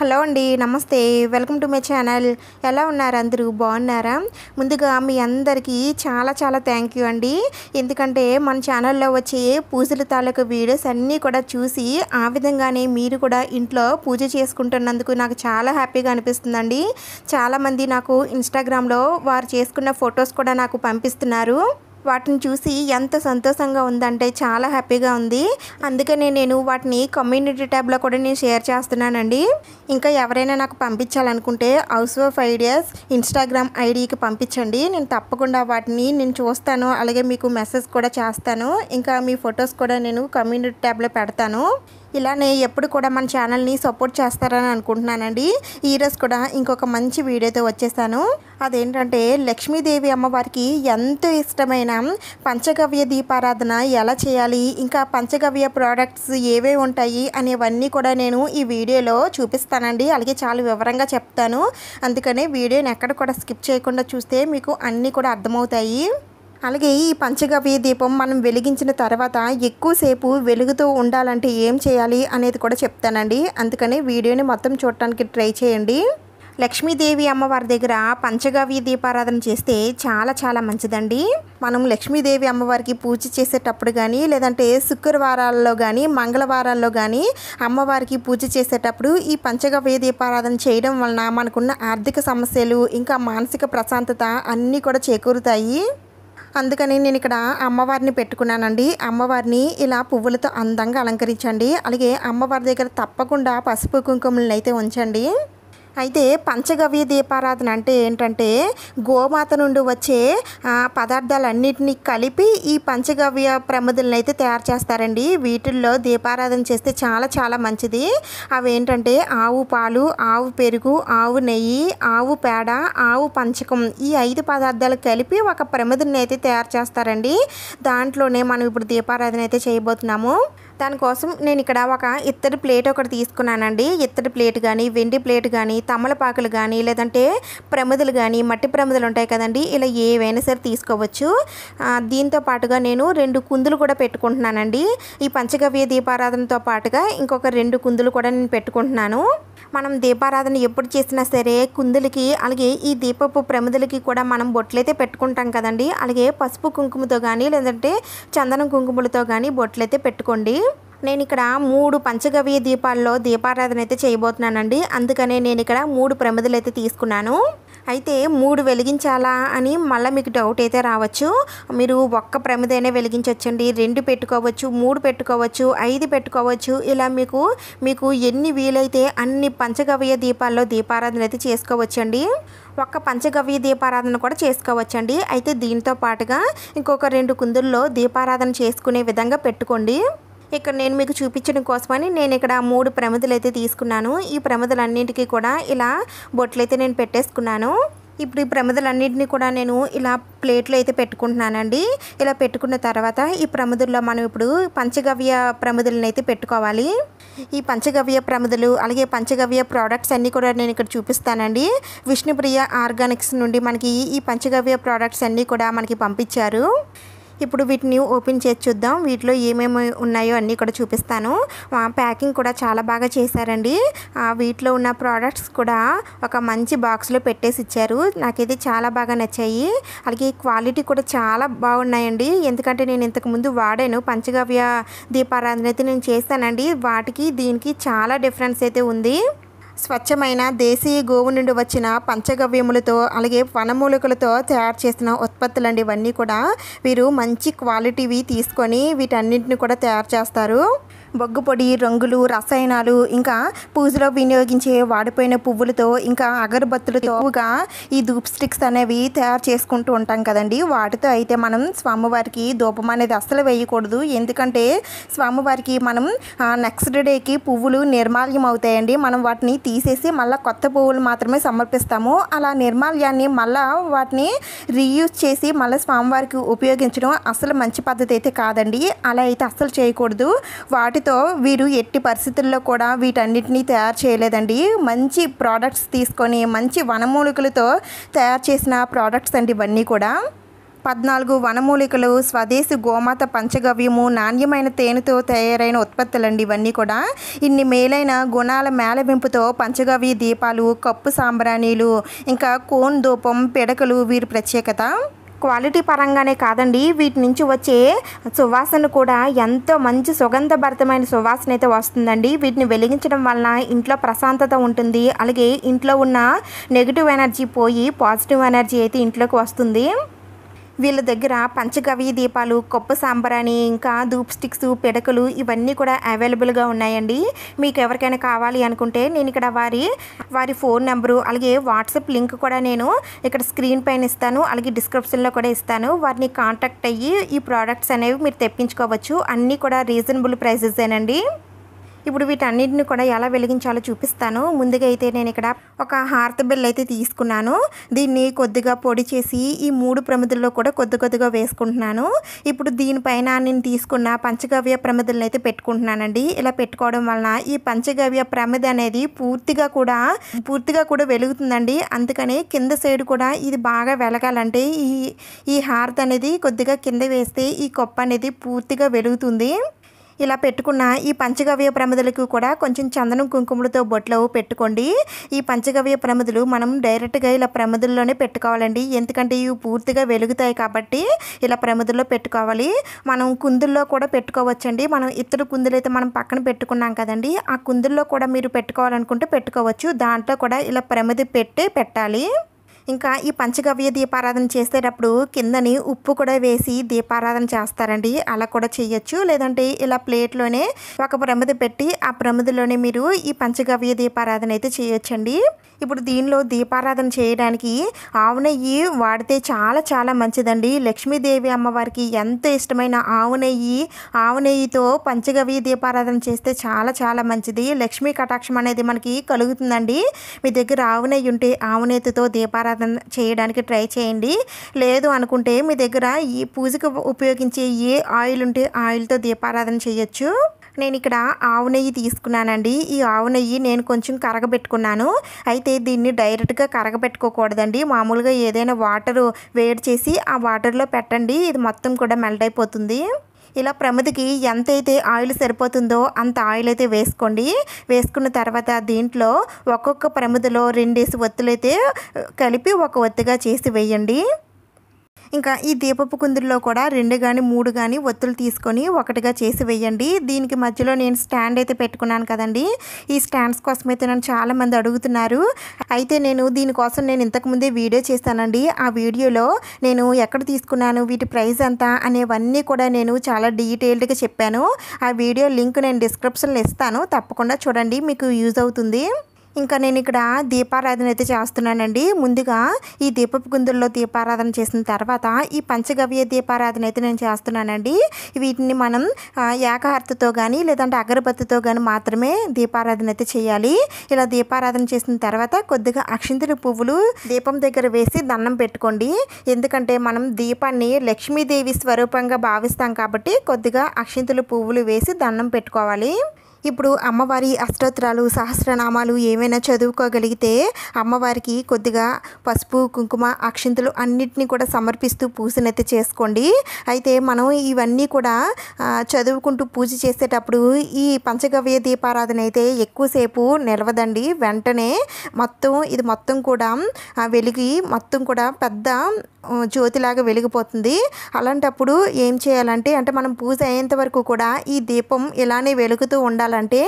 hello అండి నమస్తే welcome to my channel ఎలా ఉన్నారు అందరూ బాగున్నారా ముందుగా మీ అందరికీ చాలా చాలా థ్యాంక్ యూ అండి ఎందుకంటే మన ఛానల్లో వచ్చే పూజల తాలూకు వీడియోస్ అన్నీ కూడా చూసి ఆ విధంగానే మీరు కూడా ఇంట్లో పూజ చేసుకుంటున్నందుకు నాకు చాలా హ్యాపీగా అనిపిస్తుందండి చాలామంది నాకు ఇన్స్టాగ్రామ్లో వారు చేసుకున్న ఫొటోస్ కూడా నాకు పంపిస్తున్నారు వాటిని చూసి ఎంత సంతోషంగా ఉందంటే చాలా హ్యాపీగా ఉంది అందుకనే నేను వాటిని కమ్యూనిటీ ట్యాబ్లో కూడా నేను షేర్ చేస్తున్నానండి ఇంకా ఎవరైనా నాకు పంపించాలనుకుంటే హౌస్ వైఫ్ ఐడియాస్ ఇన్స్టాగ్రామ్ ఐడికి పంపించండి నేను తప్పకుండా వాటిని నేను చూస్తాను అలాగే మీకు మెసేజ్ కూడా చేస్తాను ఇంకా మీ ఫొటోస్ కూడా నేను కమ్యూనిటీ ట్యాబ్లో పెడతాను ఇలానే ఎప్పుడు కూడా మన ఛానల్ని సపోర్ట్ చేస్తారని అనుకుంటున్నానండి ఈరోజు కూడా ఇంకొక మంచి వీడియోతో వచ్చేసాను అదేంటంటే లక్ష్మీదేవి అమ్మవారికి ఎంతో ఇష్టమైన పంచగవ్య దీపారాధన ఎలా చేయాలి ఇంకా పంచగవ్య ప్రోడక్ట్స్ ఏవే ఉంటాయి అనేవన్నీ కూడా నేను ఈ వీడియోలో చూపిస్తానండి అలాగే చాలా వివరంగా చెప్తాను అందుకనే వీడియోని ఎక్కడ కూడా స్కిప్ చేయకుండా చూస్తే మీకు అన్నీ కూడా అర్థమవుతాయి అలాగే ఈ పంచగవ్య దీపం మనం వెలిగించిన తర్వాత ఎక్కువసేపు వెలుగుతూ ఉండాలంటే ఏం చేయాలి అనేది కూడా చెప్తానండి అందుకని వీడియోని మొత్తం చూడటానికి ట్రై చేయండి లక్ష్మీదేవి అమ్మవారి దగ్గర పంచగవ్య దీపారాధన చేస్తే చాలా చాలా మంచిదండి మనం లక్ష్మీదేవి అమ్మవారికి పూజ చేసేటప్పుడు కానీ లేదంటే శుక్రవారాల్లో కానీ మంగళవారాల్లో కానీ అమ్మవారికి పూజ చేసేటప్పుడు ఈ పంచగవ్య దీపారాధన చేయడం వలన మనకున్న ఆర్థిక సమస్యలు ఇంకా మానసిక ప్రశాంతత అన్నీ కూడా చేకూరుతాయి అందుకని నేను ఇక్కడ అమ్మవారిని పెట్టుకున్నానండి అమ్మవారిని ఇలా పువ్వులతో అందంగా అలంకరించండి అలాగే అమ్మవారి దగ్గర తప్పకుండా పసుపు కుంకుమలను అయితే ఉంచండి అయితే పంచగవ్య దీపారాధన అంటే ఏంటంటే గోమాత నుండి వచ్చే పదార్థాలన్నింటినీ కలిపి ఈ పంచగవ్య ప్రమదులను అయితే తయారు చేస్తారండి వీటిల్లో దీపారాధన చేస్తే చాలా చాలా మంచిది అవి ఏంటంటే ఆవు పాలు ఆవు పెరుగు ఆవు నెయ్యి ఆవు పేడ ఆవు పంచకం ఈ ఐదు పదార్థాలు కలిపి ఒక ప్రమదుని అయితే తయారు చేస్తారండి దాంట్లోనే మనం ఇప్పుడు దీపారాధన అయితే చేయబోతున్నాము దానికోసం నేను ఇక్కడ ఒక ఇత్తడి ప్లేట్ ఒకటి తీసుకున్నానండి ఇత్తడి ప్లేట్ కానీ వెండి ప్లేట్ కానీ తమలపాకులు కానీ లేదంటే ప్రమిదలు కానీ మట్టి ప్రమిదలు ఉంటాయి కదండి ఇలా ఏవైనా సరే తీసుకోవచ్చు దీంతో పాటుగా నేను రెండు కుందులు కూడా పెట్టుకుంటున్నానండి ఈ పంచగవ్య దీపారాధనతో పాటుగా ఇంకొక రెండు కుందులు కూడా నేను పెట్టుకుంటున్నాను మనం దీపారాధన ఎప్పుడు చేసినా సరే కుందులకి అలాగే ఈ దీపపు ప్రమిదలకి కూడా మనం బొట్లైతే పెట్టుకుంటాం కదండి అలాగే పసుపు కుంకుమతో కానీ లేదంటే చందనం కుంకుమలతో కానీ బొట్లైతే పెట్టుకోండి నేను ఇక్కడ మూడు పంచగవ్య దీపాల్లో దీపారాధన అయితే చేయబోతున్నానండి అందుకనే నేను ఇక్కడ మూడు ప్రమిదలు అయితే తీసుకున్నాను అయితే మూడు వెలిగించాలా అని మళ్ళీ మీకు డౌట్ అయితే రావచ్చు మీరు ఒక్క ప్రమిదైనా వెలిగించవచ్చండి రెండు పెట్టుకోవచ్చు మూడు పెట్టుకోవచ్చు ఐదు పెట్టుకోవచ్చు ఇలా మీకు మీకు ఎన్ని వీలైతే అన్ని పంచగవ్య దీపాల్లో దీపారాధన అయితే చేసుకోవచ్చండి ఒక్క పంచగవ్య దీపారాధన కూడా చేసుకోవచ్చండి అయితే దీంతో పాటుగా ఇంకొక రెండు కుందుల్లో దీపారాధన చేసుకునే విధంగా పెట్టుకోండి ఇక్కడ నేను మీకు చూపించడం కోసమని నేను ఇక్కడ మూడు ప్రమదలు అయితే తీసుకున్నాను ఈ ప్రమదలన్నింటికీ కూడా ఇలా బొట్లు అయితే నేను పెట్టేసుకున్నాను ఇప్పుడు ఈ ప్రమదలన్నింటినీ కూడా నేను ఇలా ప్లేట్లో అయితే పెట్టుకుంటున్నానండి ఇలా పెట్టుకున్న తర్వాత ఈ ప్రమదుల్లో మనం ఇప్పుడు పంచగవ్య ప్రమిదలను అయితే పెట్టుకోవాలి ఈ పంచగవ్య ప్రమదలు అలాగే పంచగవ్య ప్రోడక్ట్స్ అన్నీ కూడా నేను ఇక్కడ చూపిస్తానండి విష్ణుప్రియ ఆర్గానిక్స్ నుండి మనకి ఈ పంచగవ్య ప్రోడక్ట్స్ అన్నీ కూడా మనకి పంపించారు ఇప్పుడు వీటిని ఓపెన్ చేసి చూద్దాం వీటిలో ఏమేమి ఉన్నాయో అన్నీ కూడా చూపిస్తాను ప్యాకింగ్ కూడా చాలా బాగా చేశారండి వీటిలో ఉన్న ప్రోడక్ట్స్ కూడా ఒక మంచి బాక్స్లో పెట్టేసి ఇచ్చారు నాకైతే చాలా బాగా నచ్చాయి అలాగే క్వాలిటీ కూడా చాలా బాగున్నాయండి ఎందుకంటే నేను ఇంతకుముందు వాడాను పంచగవ్య దీపారాధన అయితే నేను చేస్తానండి వాటికి దీనికి చాలా డిఫరెన్స్ అయితే ఉంది స్వచ్ఛమైన దేశీయ గోవు నుండి వచ్చిన పంచగవ్యములతో అలాగే వనమూలికలతో తయారు చేసిన అండి ఇవన్నీ కూడా వీరు మంచి క్వాలిటీవి తీసుకొని వీటన్నింటిని కూడా తయారు చేస్తారు బొగ్గు పొడి రంగులు రసాయనాలు ఇంకా పూజలో వినియోగించే వాడిపోయిన పువ్వులతో ఇంకా అగరబత్తులతో ఈ ధూప్ స్టిక్స్ అనేవి తయారు చేసుకుంటూ ఉంటాం కదండి వాటితో అయితే మనం స్వామివారికి ధూపం అనేది అస్సలు వేయకూడదు ఎందుకంటే స్వామివారికి మనం నెక్స్ట్ డేకి పువ్వులు నిర్మాల్యం అవుతాయండి మనం వాటిని తీసేసి మళ్ళీ కొత్త పువ్వులు మాత్రమే సమర్పిస్తాము అలా నిర్మాల్యాన్ని మళ్ళా వాటిని రీయూజ్ చేసి మళ్ళీ స్వామివారికి ఉపయోగించడం అసలు మంచి పద్ధతి అయితే కాదండి అలా అయితే అస్సలు చేయకూడదు వాటి వాటితో వీరు ఎట్టి పరిస్థితుల్లో కూడా వీటన్నిటినీ తయారు చేయలేదండి మంచి ప్రోడక్ట్స్ తీసుకొని మంచి వనమూలికలతో తయారు చేసిన ప్రోడక్ట్స్ అండి ఇవన్నీ కూడా పద్నాలుగు వనమూలికలు స్వదేశీ గోమాత పంచగవ్యము నాణ్యమైన తేనెతో తయారైన ఉత్పత్తులండి ఇవన్నీ కూడా ఇన్ని మేలైన గుణాల మేళవింపుతో పంచగవ్య దీపాలు కప్పు సాంబ్రాణీలు ఇంకా కోన్ దూపం పిడకలు వీరి ప్రత్యేకత క్వాలిటీ పరంగానే కాదండి వీటి నుంచి వచ్చే సువాసన కూడా ఎంతో మంచి సుగంధభరితమైన సువాసన అయితే వస్తుందండి వీటిని వెలిగించడం వలన ఇంట్లో ప్రశాంతత ఉంటుంది అలాగే ఇంట్లో ఉన్న నెగిటివ్ ఎనర్జీ పోయి పాజిటివ్ ఎనర్జీ అయితే ఇంట్లోకి వస్తుంది వీళ్ళ దగ్గర పంచగవి దీపాలు కొప్ప సాంబరాని ఇంకా ధూప్ స్టిక్స్ పిడకలు ఇవన్నీ కూడా అవైలబుల్గా ఉన్నాయండి మీకు ఎవరికైనా కావాలి అనుకుంటే నేను ఇక్కడ వారి వారి ఫోన్ నెంబరు అలాగే వాట్సాప్ లింక్ కూడా నేను ఇక్కడ స్క్రీన్ పైన ఇస్తాను అలాగే డిస్క్రిప్షన్లో కూడా ఇస్తాను వారిని కాంటాక్ట్ అయ్యి ఈ ప్రోడక్ట్స్ అనేవి మీరు తెప్పించుకోవచ్చు అన్నీ కూడా రీజనబుల్ ప్రైజెస్ ఏనండి ఇప్పుడు వీటన్నిటిని కూడా ఎలా వెలిగించాలో చూపిస్తాను ముందుగా అయితే నేను ఇక్కడ ఒక హార్త్ బెల్ అయితే తీసుకున్నాను దీన్ని కొద్దిగా పొడి చేసి ఈ మూడు ప్రమిదుల్లో కూడా కొద్ది కొద్దిగా వేసుకుంటున్నాను ఇప్పుడు దీనిపైన నేను తీసుకున్న పంచగవ్య ప్రమిదలను అయితే పెట్టుకుంటున్నానండి ఇలా పెట్టుకోవడం వలన ఈ పంచగవ్య ప్రమిద అనేది పూర్తిగా కూడా పూర్తిగా కూడా వెలుగుతుందండి అందుకని కింద సైడ్ కూడా ఇది బాగా వెలగాలంటే ఈ ఈ హార్త్ అనేది కొద్దిగా కింద వేస్తే ఈ కొప్ప అనేది పూర్తిగా వెలుగుతుంది ఇలా పెట్టుకున్న ఈ పంచగవ్య ప్రమిదలకు కూడా కొంచెం చందనం కుంకుమలతో బొట్లు పెట్టుకోండి ఈ పంచగవ్య ప్రమిదలు మనం డైరెక్ట్గా ఇలా ప్రమిదల్లోనే పెట్టుకోవాలండి ఎందుకంటే ఇవి పూర్తిగా వెలుగుతాయి కాబట్టి ఇలా ప్రమిదల్లో పెట్టుకోవాలి మనం కుందుల్లో కూడా పెట్టుకోవచ్చండి మనం ఇతర కుందులు అయితే మనం పక్కన పెట్టుకున్నాం కదండి ఆ కుందుల్లో కూడా మీరు పెట్టుకోవాలనుకుంటే పెట్టుకోవచ్చు దాంట్లో కూడా ఇలా ప్రమిది పెట్టి పెట్టాలి ఇంకా ఈ పంచగవ్య దీపారాధన చేసేటప్పుడు కిందని ఉప్పు కూడా వేసి దీపారాధన చేస్తారండి అలా కూడా చేయొచ్చు లేదంటే ఇలా ప్లేట్లోనే ఒక ప్రమిది పెట్టి ఆ ప్రమిదిలోనే మీరు ఈ పంచగవ్య దీపారాధన అయితే చేయొచ్చండి ఇప్పుడు దీనిలో దీపారాధన చేయడానికి ఆవు నెయ్యి వాడితే చాలా చాలా మంచిదండి లక్ష్మీదేవి అమ్మవారికి ఎంతో ఇష్టమైన ఆవు నెయ్యి ఆవు నెయ్యితో పంచగవి దీపారాధన చేస్తే చాలా చాలా మంచిది లక్ష్మీ కటాక్షం అనేది మనకి కలుగుతుందండి మీ దగ్గర ఆవు నెయ్యి ఉంటే ఆవు నెయ్యితో దీపారాధన చేయడానికి ట్రై చేయండి లేదు అనుకుంటే మీ దగ్గర ఈ పూజకు ఉపయోగించే ఏ ఆయిల్ ఉంటే ఆయిల్తో దీపారాధన చేయొచ్చు నేను ఇక్కడ ఆవు నెయ్యి తీసుకున్నానండి ఈ ఆవు నెయ్యి నేను కొంచెం కరగబెట్టుకున్నాను అయితే దీన్ని డైరెక్ట్గా కరగబెట్టుకోకూడదండి మామూలుగా ఏదైనా వాటర్ వేడి చేసి ఆ వాటర్లో పెట్టండి ఇది మొత్తం కూడా మెల్ట్ అయిపోతుంది ఇలా ప్రమిదికి ఎంతైతే ఆయిల్ సరిపోతుందో అంత ఆయిల్ అయితే వేసుకోండి వేసుకున్న తర్వాత దీంట్లో ఒక్కొక్క ప్రమిదిలో రెండేసి ఒత్తులైతే కలిపి ఒక ఒత్తిగా చేసి వేయండి ఇంకా ఈ దీపపు కుందుల్లో కూడా రెండు కానీ మూడు కానీ ఒత్తులు తీసుకొని ఒకటిగా చేసి వేయండి దీనికి మధ్యలో నేను స్టాండ్ అయితే పెట్టుకున్నాను కదండి ఈ స్టాండ్స్ కోసం అయితే నన్ను చాలామంది అడుగుతున్నారు అయితే నేను దీనికోసం నేను ఇంతకుముందే వీడియో చేశానండి ఆ వీడియోలో నేను ఎక్కడ తీసుకున్నాను వీటి ప్రైస్ ఎంత అనేవన్నీ కూడా నేను చాలా డీటెయిల్డ్గా చెప్పాను ఆ వీడియో లింక్ నేను డిస్క్రిప్షన్లో ఇస్తాను తప్పకుండా చూడండి మీకు యూజ్ అవుతుంది ఇంకా నేను ఇక్కడ దీపారాధన అయితే చేస్తున్నానండి ముందుగా ఈ దీపపు గుందుల్లో దీపారాధన చేసిన తర్వాత ఈ పంచగవ్య దీపారాధన అయితే నేను చేస్తున్నానండి వీటిని మనం ఏకహర్తతో కానీ లేదంటే అగరబత్తితో కానీ మాత్రమే దీపారాధన అయితే చేయాలి ఇలా దీపారాధన చేసిన తర్వాత కొద్దిగా అక్షింతలు పువ్వులు దీపం దగ్గర వేసి దండం పెట్టుకోండి ఎందుకంటే మనం దీపాన్ని లక్ష్మీదేవి స్వరూపంగా భావిస్తాం కాబట్టి కొద్దిగా అక్షింతలు పువ్వులు వేసి దండం పెట్టుకోవాలి ఇప్పుడు అమ్మవారి అష్టోత్తరాలు సహస్రనామాలు ఏమైనా చదువుకోగలిగితే అమ్మవారికి కొద్దిగా పసుపు కుంకుమ అక్షింతలు అన్నింటినీ కూడా సమర్పిస్తూ పూజనైతే చేసుకోండి అయితే మనం ఇవన్నీ కూడా చదువుకుంటూ పూజ చేసేటప్పుడు ఈ పంచగవ్య దీపారాధన అయితే ఎక్కువసేపు నిలవదండి వెంటనే మొత్తం ఇది మొత్తం కూడా వెలిగి మొత్తం కూడా పెద్ద జ్యోతిలాగా వెలిగిపోతుంది అలాంటప్పుడు ఏం చేయాలంటే అంటే మనం పూజ అయ్యేంత వరకు కూడా ఈ దీపం ఇలానే వెలుగుతూ ఉండాలి ఉండాలంటే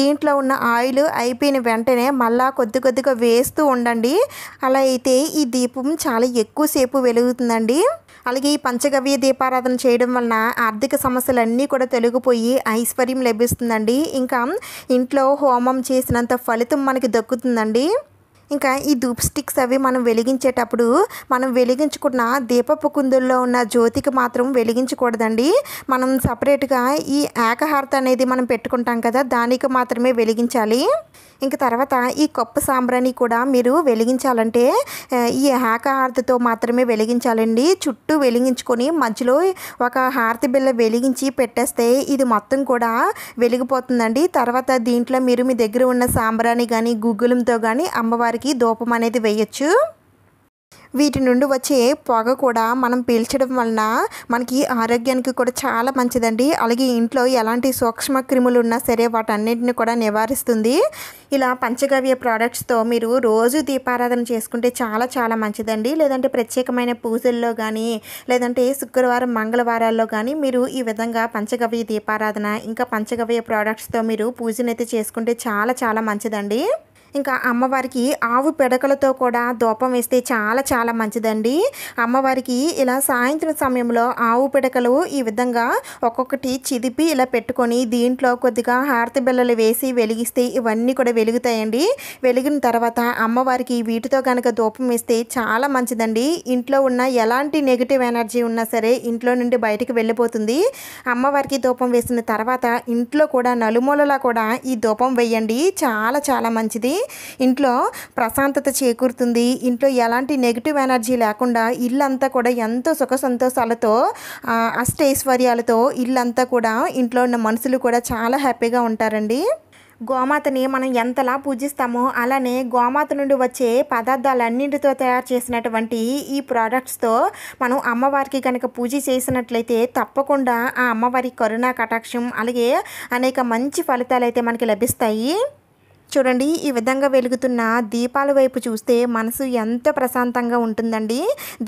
దీంట్లో ఉన్న ఆయిల్ అయిపోయిన వెంటనే మళ్ళా కొద్ది కొద్దిగా వేస్తూ ఉండండి అలా అయితే ఈ దీపం చాలా ఎక్కువసేపు వెలుగుతుందండి అలాగే ఈ పంచగవ్య దీపారాధన చేయడం వలన ఆర్థిక సమస్యలన్నీ కూడా తొలగిపోయి ఐశ్వర్యం లభిస్తుందండి ఇంకా ఇంట్లో హోమం చేసినంత ఫలితం మనకి దక్కుతుందండి ఇంకా ఈ ధూప్ స్టిక్స్ అవి మనం వెలిగించేటప్పుడు మనం వెలిగించుకున్న దీపపు కుందుల్లో ఉన్న జ్యోతికి మాత్రం వెలిగించకూడదండి మనం సపరేట్గా ఈ ఏకహారత అనేది మనం పెట్టుకుంటాం కదా దానికి మాత్రమే వెలిగించాలి ఇంక తర్వాత ఈ కప్పు సాంబ్రాని కూడా మీరు వెలిగించాలంటే ఈ హాక హారతితో మాత్రమే వెలిగించాలండి చుట్టూ వెలిగించుకొని మధ్యలో ఒక హారతి బిల్ల వెలిగించి పెట్టేస్తే ఇది మొత్తం కూడా వెలిగిపోతుందండి తర్వాత దీంట్లో మీరు మీ దగ్గర ఉన్న సాంబ్రాని కానీ గుగ్గులంతో కానీ అమ్మవారికి దూపం అనేది వేయచ్చు వీటి నుండి వచ్చే పొగ కూడా మనం పీల్చడం వలన మనకి ఆరోగ్యానికి కూడా చాలా మంచిదండి అలాగే ఇంట్లో ఎలాంటి సూక్ష్మ క్రిములు ఉన్నా సరే వాటన్నిటిని కూడా నివారిస్తుంది ఇలా పంచగవ్య ప్రోడక్ట్స్తో మీరు రోజు దీపారాధన చేసుకుంటే చాలా చాలా మంచిదండి లేదంటే ప్రత్యేకమైన పూజల్లో కానీ లేదంటే శుక్రవారం మంగళవారాల్లో కానీ మీరు ఈ విధంగా పంచగవ్య దీపారాధన ఇంకా పంచగవ్య ప్రోడక్ట్స్తో మీరు పూజనైతే చేసుకుంటే చాలా చాలా మంచిదండి ఇంకా అమ్మవారికి ఆవు పెడకలతో కూడా దూపం వేస్తే చాలా చాలా మంచిదండి అమ్మవారికి ఇలా సాయంత్రం సమయంలో ఆవు పిడకలు ఈ విధంగా ఒక్కొక్కటి చిదిపి ఇలా పెట్టుకొని దీంట్లో కొద్దిగా హారతి బిళ్ళలు వేసి వెలిగిస్తే ఇవన్నీ కూడా వెలుగుతాయండి వెలిగిన తర్వాత అమ్మవారికి వీటితో కనుక ధూపం వేస్తే చాలా మంచిదండి ఇంట్లో ఉన్న ఎలాంటి నెగిటివ్ ఎనర్జీ ఉన్నా సరే ఇంట్లో నుండి బయటకు వెళ్ళిపోతుంది అమ్మవారికి దూపం వేసిన తర్వాత ఇంట్లో కూడా నలుమూలలా కూడా ఈ దూపం వేయండి చాలా చాలా మంచిది ఇంట్లో ప్రశాంతత చేకూరుతుంది ఇంట్లో ఎలాంటి నెగిటివ్ ఎనర్జీ లేకుండా ఇల్లంతా కూడా ఎంతో సుఖ సంతోషాలతో అష్టైశ్వర్యాలతో ఇల్లంతా కూడా ఇంట్లో ఉన్న మనుషులు కూడా చాలా హ్యాపీగా ఉంటారండి గోమాతని మనం ఎంతలా పూజిస్తామో అలానే గోమాత నుండి వచ్చే పదార్థాలన్నింటితో తయారు చేసినటువంటి ఈ ప్రోడక్ట్స్తో మనం అమ్మవారికి కనుక పూజ చేసినట్లయితే తప్పకుండా ఆ అమ్మవారి కరుణా కటాక్షం అలాగే అనేక మంచి ఫలితాలు అయితే మనకి లభిస్తాయి చూడండి ఈ విధంగా వెలుగుతున్న దీపాల వైపు చూస్తే మనసు ఎంత ప్రశాంతంగా ఉంటుందండి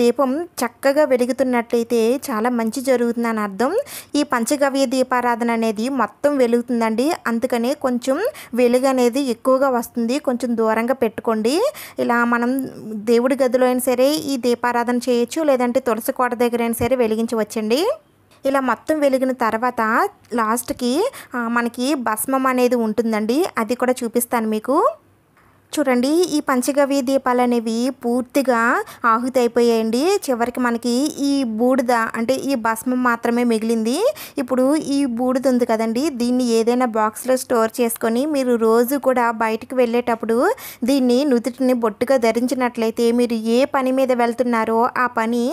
దీపం చక్కగా వెలుగుతున్నట్లయితే చాలా మంచి జరుగుతుందని అర్థం ఈ పంచగవ్య దీపారాధన అనేది మొత్తం వెలుగుతుందండి అందుకనే కొంచెం వెలుగు అనేది ఎక్కువగా వస్తుంది కొంచెం దూరంగా పెట్టుకోండి ఇలా మనం దేవుడి గదిలో అయినా సరే ఈ దీపారాధన చేయొచ్చు లేదంటే తులసి కోట దగ్గర అయినా సరే వెలిగించవచ్చండి ఇలా మొత్తం వెలిగిన తర్వాత లాస్ట్కి మనకి భస్మం అనేది ఉంటుందండి అది కూడా చూపిస్తాను మీకు చూడండి ఈ పంచగవ్య దీపాలు అనేవి పూర్తిగా ఆహుతైపోయాయండి చివరికి మనకి ఈ బూడిద అంటే ఈ భస్మం మాత్రమే మిగిలింది ఇప్పుడు ఈ బూడిద ఉంది కదండి దీన్ని ఏదైనా బాక్స్లో స్టోర్ చేసుకొని మీరు రోజు కూడా బయటకు వెళ్ళేటప్పుడు దీన్ని నుదుటిని బొట్టుగా ధరించినట్లయితే మీరు ఏ పని మీద వెళ్తున్నారో ఆ పని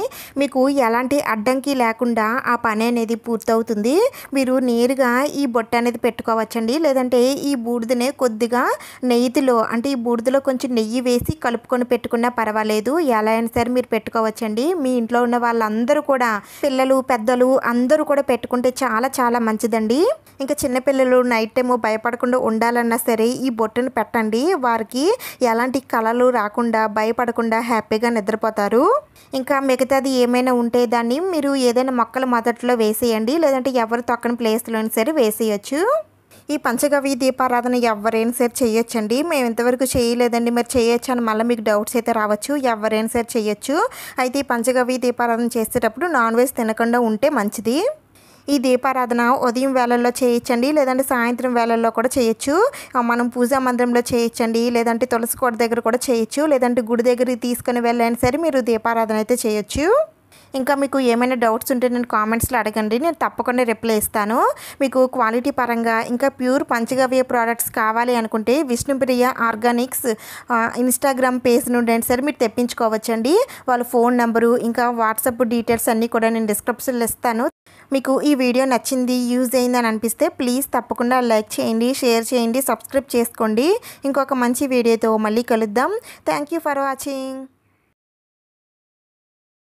మీకు ఎలాంటి అడ్డంకి లేకుండా ఆ పని అనేది పూర్తవుతుంది మీరు నేరుగా ఈ బొట్టు అనేది పెట్టుకోవచ్చండి లేదంటే ఈ బూడిదనే కొద్దిగా నెయ్యిలో అంటే ఈ బూడిదలో కొంచెం నెయ్యి వేసి కలుపుకొని పెట్టుకున్నా పర్వాలేదు ఎలా అయినా సరే మీరు పెట్టుకోవచ్చండి మీ ఇంట్లో ఉన్న వాళ్ళందరూ కూడా పిల్లలు పెద్దలు అందరూ కూడా పెట్టుకుంటే చాలా చాలా మంచిదండి ఇంకా చిన్నపిల్లలు నైట్ టైము భయపడకుండా ఉండాలన్నా సరే ఈ బొట్టును పెట్టండి వారికి ఎలాంటి కళలు రాకుండా భయపడకుండా హ్యాపీగా నిద్రపోతారు ఇంకా మిగతాది ఏమైనా ఉంటే దాన్ని మీరు ఏదైనా మొక్కల మొదట్లో వేసేయండి లేదంటే ఎవరు తొక్కని ప్లేస్లో సరే వేసేయచ్చు ఈ పంచగవి దీపారాధన ఎవరైనా సరే చేయొచ్చండి మేము ఇంతవరకు చేయలేదండి మరి చేయొచ్చు అని మళ్ళీ మీకు డౌట్స్ అయితే రావచ్చు ఎవరైనా సరే చేయొచ్చు అయితే ఈ పంచగవి దీపారాధన చేసేటప్పుడు నాన్ వెజ్ తినకుండా ఉంటే మంచిది ఈ దీపారాధన ఉదయం వేళల్లో చేయొచ్చండి లేదంటే సాయంత్రం వేళల్లో కూడా చేయొచ్చు మనం పూజా మందిరంలో చేయొచ్చండి లేదంటే తులసి కోట దగ్గర కూడా చేయొచ్చు లేదంటే గుడి దగ్గరికి తీసుకుని వెళ్ళైనా సరే మీరు దీపారాధన అయితే చేయొచ్చు ఇంకా మీకు ఏమైనా డౌట్స్ ఉంటే నేను కామెంట్స్లో అడగండి నేను తప్పకుండా రిప్లై ఇస్తాను మీకు క్వాలిటీ పరంగా ఇంకా ప్యూర్ పంచగవ్య ప్రోడక్ట్స్ కావాలి అనుకుంటే విష్ణుప్రియ ఆర్గానిక్స్ ఇన్స్టాగ్రామ్ పేజ్ నుండి అయినా సరే మీరు తెప్పించుకోవచ్చండి వాళ్ళ ఫోన్ నెంబరు ఇంకా వాట్సాప్ డీటెయిల్స్ అన్నీ కూడా నేను డిస్క్రిప్షన్లో ఇస్తాను మీకు ఈ వీడియో నచ్చింది యూజ్ అయిందని అనిపిస్తే ప్లీజ్ తప్పకుండా లైక్ చేయండి షేర్ చేయండి సబ్స్క్రైబ్ చేసుకోండి ఇంకొక మంచి వీడియోతో మళ్ళీ కలుద్దాం థ్యాంక్ యూ ఫర్ వాచింగ్